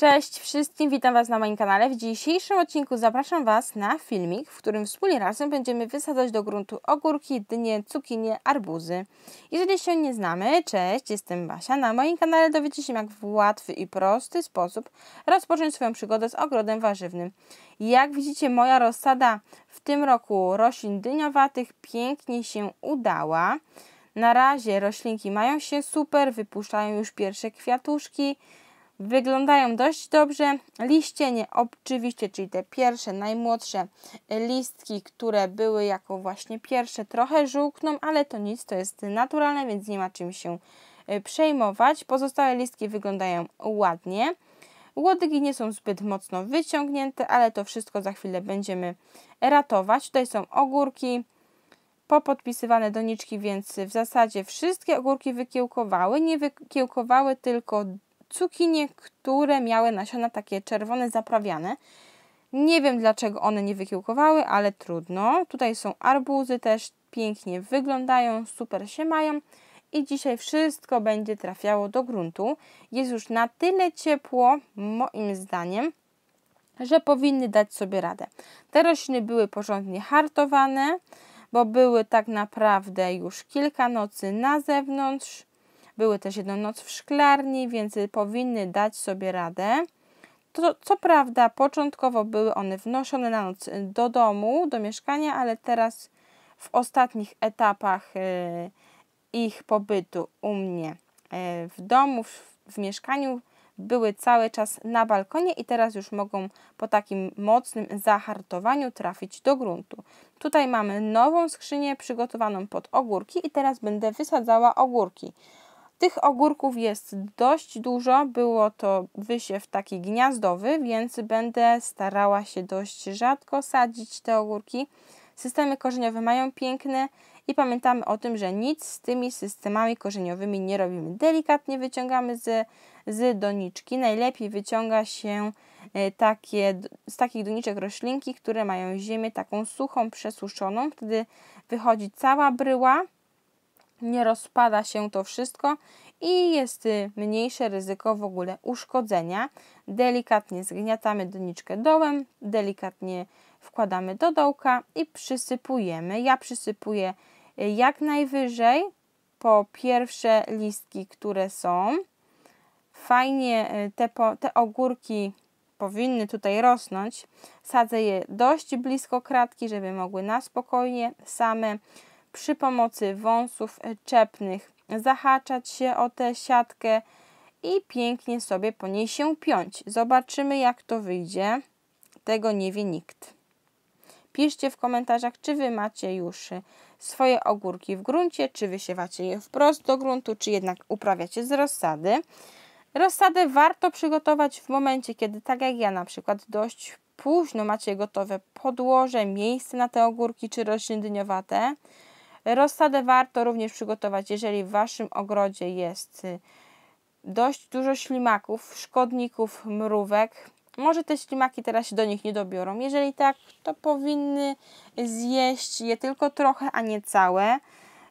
Cześć wszystkim, witam Was na moim kanale. W dzisiejszym odcinku zapraszam Was na filmik, w którym wspólnie razem będziemy wysadzać do gruntu ogórki, dynie, cukinie, arbuzy. Jeżeli się nie znamy, cześć, jestem Basia. Na moim kanale dowiecie się, jak w łatwy i prosty sposób rozpocząć swoją przygodę z ogrodem warzywnym. Jak widzicie, moja rozsada w tym roku roślin dyniowatych pięknie się udała. Na razie roślinki mają się super, wypuszczają już pierwsze kwiatuszki, Wyglądają dość dobrze. Liścienie oczywiście, czyli te pierwsze, najmłodsze listki, które były jako właśnie pierwsze, trochę żółkną, ale to nic, to jest naturalne, więc nie ma czym się e, przejmować. Pozostałe listki wyglądają ładnie. Łodygi nie są zbyt mocno wyciągnięte, ale to wszystko za chwilę będziemy ratować. Tutaj są ogórki, popodpisywane doniczki, więc w zasadzie wszystkie ogórki wykiełkowały. Nie wykiełkowały tylko cukinie, które miały nasiona takie czerwone, zaprawiane. Nie wiem dlaczego one nie wykiełkowały, ale trudno. Tutaj są arbuzy też, pięknie wyglądają, super się mają. I dzisiaj wszystko będzie trafiało do gruntu. Jest już na tyle ciepło, moim zdaniem, że powinny dać sobie radę. Te rośliny były porządnie hartowane, bo były tak naprawdę już kilka nocy na zewnątrz były też jedną noc w szklarni, więc powinny dać sobie radę. To, co prawda, początkowo były one wnoszone na noc do domu, do mieszkania, ale teraz w ostatnich etapach e, ich pobytu u mnie e, w domu, w mieszkaniu, były cały czas na balkonie i teraz już mogą po takim mocnym zahartowaniu trafić do gruntu. Tutaj mamy nową skrzynię przygotowaną pod ogórki i teraz będę wysadzała ogórki. Tych ogórków jest dość dużo, było to wysiew taki gniazdowy, więc będę starała się dość rzadko sadzić te ogórki. Systemy korzeniowe mają piękne i pamiętamy o tym, że nic z tymi systemami korzeniowymi nie robimy. Delikatnie wyciągamy z, z doniczki. Najlepiej wyciąga się e, takie, z takich doniczek roślinki, które mają ziemię taką suchą, przesuszoną. Wtedy wychodzi cała bryła nie rozpada się to wszystko i jest y, mniejsze ryzyko w ogóle uszkodzenia. Delikatnie zgniatamy doniczkę dołem, delikatnie wkładamy do dołka i przysypujemy. Ja przysypuję y, jak najwyżej po pierwsze listki, które są. Fajnie y, te, po, te ogórki powinny tutaj rosnąć. Sadzę je dość blisko kratki, żeby mogły na spokojnie same przy pomocy wąsów czepnych zahaczać się o tę siatkę i pięknie sobie po niej się piąć. Zobaczymy jak to wyjdzie. Tego nie wie nikt. Piszcie w komentarzach, czy Wy macie już swoje ogórki w gruncie, czy wysiewacie je wprost do gruntu, czy jednak uprawiacie z rozsady. Rozsadę warto przygotować w momencie, kiedy tak jak ja na przykład dość późno macie gotowe podłoże, miejsce na te ogórki czy rośliny dyniowate. Rozsadę warto również przygotować, jeżeli w Waszym ogrodzie jest y, dość dużo ślimaków, szkodników, mrówek. Może te ślimaki teraz się do nich nie dobiorą. Jeżeli tak, to powinny zjeść je tylko trochę, a nie całe.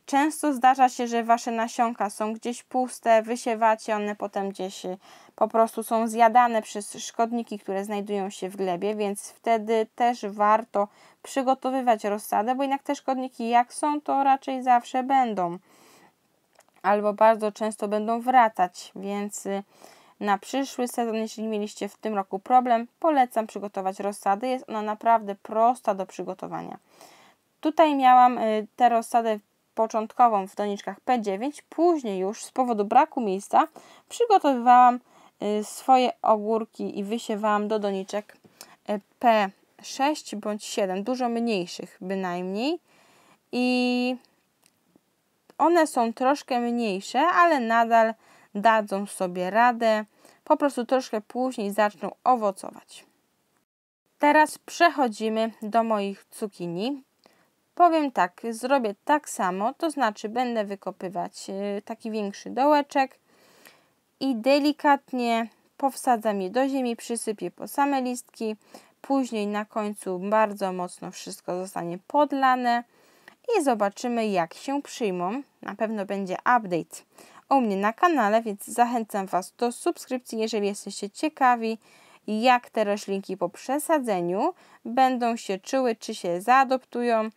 Często zdarza się, że wasze nasionka są gdzieś puste, wysiewacie, one potem gdzieś y, po prostu są zjadane przez szkodniki, które znajdują się w glebie, więc wtedy też warto przygotowywać rozsadę, bo jednak te szkodniki jak są, to raczej zawsze będą. Albo bardzo często będą wracać, więc y, na przyszły sezon, jeśli mieliście w tym roku problem, polecam przygotować rozsadę. Jest ona naprawdę prosta do przygotowania. Tutaj miałam y, tę rozsadę początkową w doniczkach P9, później już z powodu braku miejsca przygotowywałam Y, swoje ogórki i wysiewałam do doniczek y, P6 bądź 7, dużo mniejszych bynajmniej. I one są troszkę mniejsze, ale nadal dadzą sobie radę. Po prostu troszkę później zaczną owocować. Teraz przechodzimy do moich cukinii. Powiem tak, zrobię tak samo, to znaczy będę wykopywać y, taki większy dołeczek, i delikatnie powsadzam je do ziemi, przysypię po same listki. Później na końcu bardzo mocno wszystko zostanie podlane i zobaczymy jak się przyjmą. Na pewno będzie update u mnie na kanale, więc zachęcam Was do subskrypcji, jeżeli jesteście ciekawi jak te roślinki po przesadzeniu będą się czuły, czy się zaadoptują,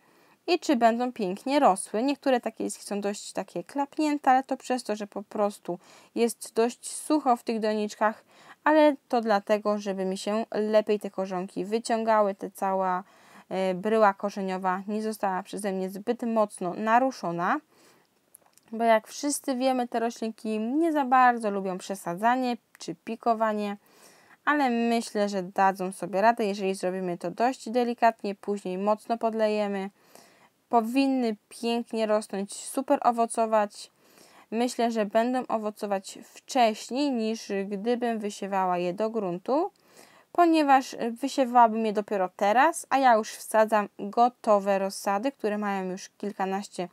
i czy będą pięknie rosły. Niektóre takie są dość takie klapnięte, ale to przez to, że po prostu jest dość sucho w tych doniczkach, ale to dlatego, żeby mi się lepiej te korzonki wyciągały, te cała e, bryła korzeniowa nie została przeze mnie zbyt mocno naruszona. Bo jak wszyscy wiemy, te roślinki nie za bardzo lubią przesadzanie czy pikowanie, ale myślę, że dadzą sobie radę, jeżeli zrobimy to dość delikatnie, później mocno podlejemy powinny pięknie rosnąć, super owocować. Myślę, że będą owocować wcześniej niż gdybym wysiewała je do gruntu, ponieważ wysiewałabym je dopiero teraz, a ja już wsadzam gotowe rozsady, które mają już kilkanaście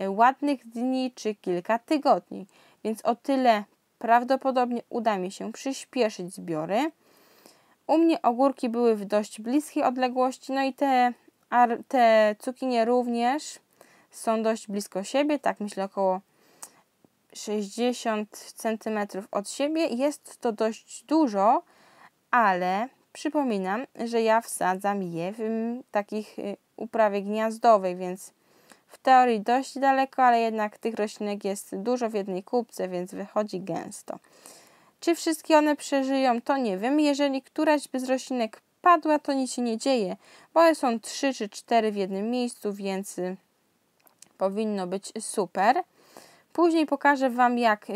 e, ładnych dni czy kilka tygodni. Więc o tyle prawdopodobnie uda mi się przyspieszyć zbiory. U mnie ogórki były w dość bliskiej odległości, no i te a te cukinie również są dość blisko siebie, tak myślę około 60 cm od siebie. Jest to dość dużo, ale przypominam, że ja wsadzam je w mm, takich y, uprawie gniazdowej, więc w teorii dość daleko, ale jednak tych roślinek jest dużo w jednej kubce, więc wychodzi gęsto. Czy wszystkie one przeżyją, to nie wiem. Jeżeli któraś by z roślinek padła, to nic się nie dzieje, bo są 3 czy 4 w jednym miejscu, więc powinno być super. Później pokażę Wam, jak,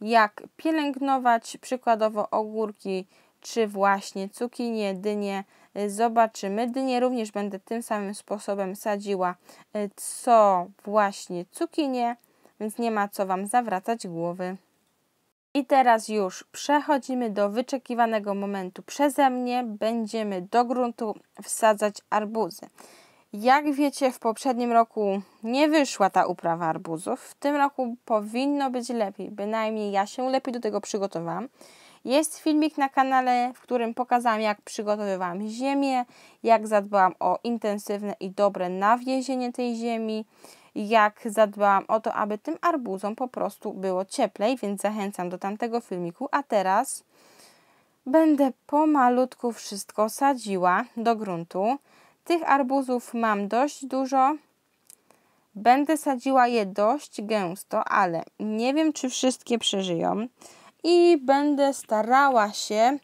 jak pielęgnować przykładowo ogórki czy właśnie cukinie, dynie. Zobaczymy. Dynie również będę tym samym sposobem sadziła, co właśnie cukinie, więc nie ma co Wam zawracać głowy. I teraz już przechodzimy do wyczekiwanego momentu przeze mnie. Będziemy do gruntu wsadzać arbuzy. Jak wiecie, w poprzednim roku nie wyszła ta uprawa arbuzów. W tym roku powinno być lepiej. Bynajmniej ja się lepiej do tego przygotowałam. Jest filmik na kanale, w którym pokazałam, jak przygotowywałam ziemię, jak zadbałam o intensywne i dobre nawiezienie tej ziemi, jak zadbałam o to, aby tym arbuzom po prostu było cieplej, więc zachęcam do tamtego filmiku. A teraz będę pomalutku wszystko sadziła do gruntu. Tych arbuzów mam dość dużo. Będę sadziła je dość gęsto, ale nie wiem, czy wszystkie przeżyją. I będę starała się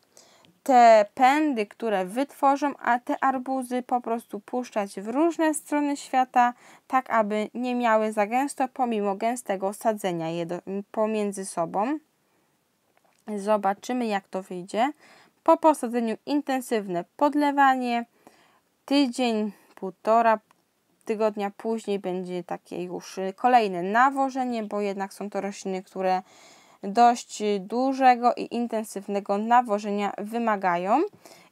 te pędy, które wytworzą, a te arbuzy po prostu puszczać w różne strony świata, tak aby nie miały za gęsto, pomimo gęstego sadzenia je do, pomiędzy sobą. Zobaczymy, jak to wyjdzie. Po posadzeniu intensywne podlewanie, tydzień, półtora tygodnia później będzie takie już y, kolejne nawożenie, bo jednak są to rośliny, które dość dużego i intensywnego nawożenia wymagają.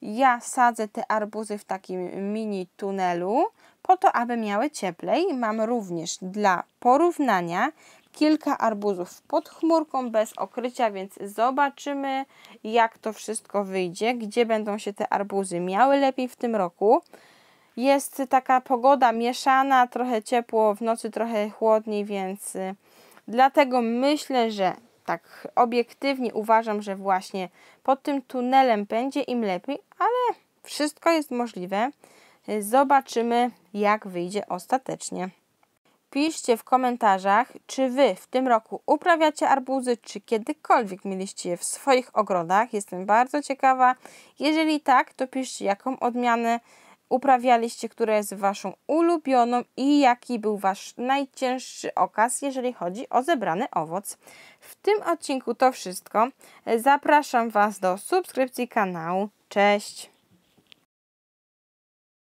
Ja sadzę te arbuzy w takim mini tunelu po to, aby miały cieplej. Mam również dla porównania kilka arbuzów pod chmurką bez okrycia, więc zobaczymy jak to wszystko wyjdzie, gdzie będą się te arbuzy miały lepiej w tym roku. Jest taka pogoda mieszana, trochę ciepło, w nocy trochę chłodniej, więc y, dlatego myślę, że tak obiektywnie uważam, że właśnie pod tym tunelem będzie im lepiej, ale wszystko jest możliwe. Zobaczymy, jak wyjdzie ostatecznie. Piszcie w komentarzach, czy Wy w tym roku uprawiacie arbuzy, czy kiedykolwiek mieliście je w swoich ogrodach. Jestem bardzo ciekawa. Jeżeli tak, to piszcie, jaką odmianę uprawialiście, która jest waszą ulubioną i jaki był wasz najcięższy okaz, jeżeli chodzi o zebrany owoc. W tym odcinku to wszystko. Zapraszam was do subskrypcji kanału. Cześć!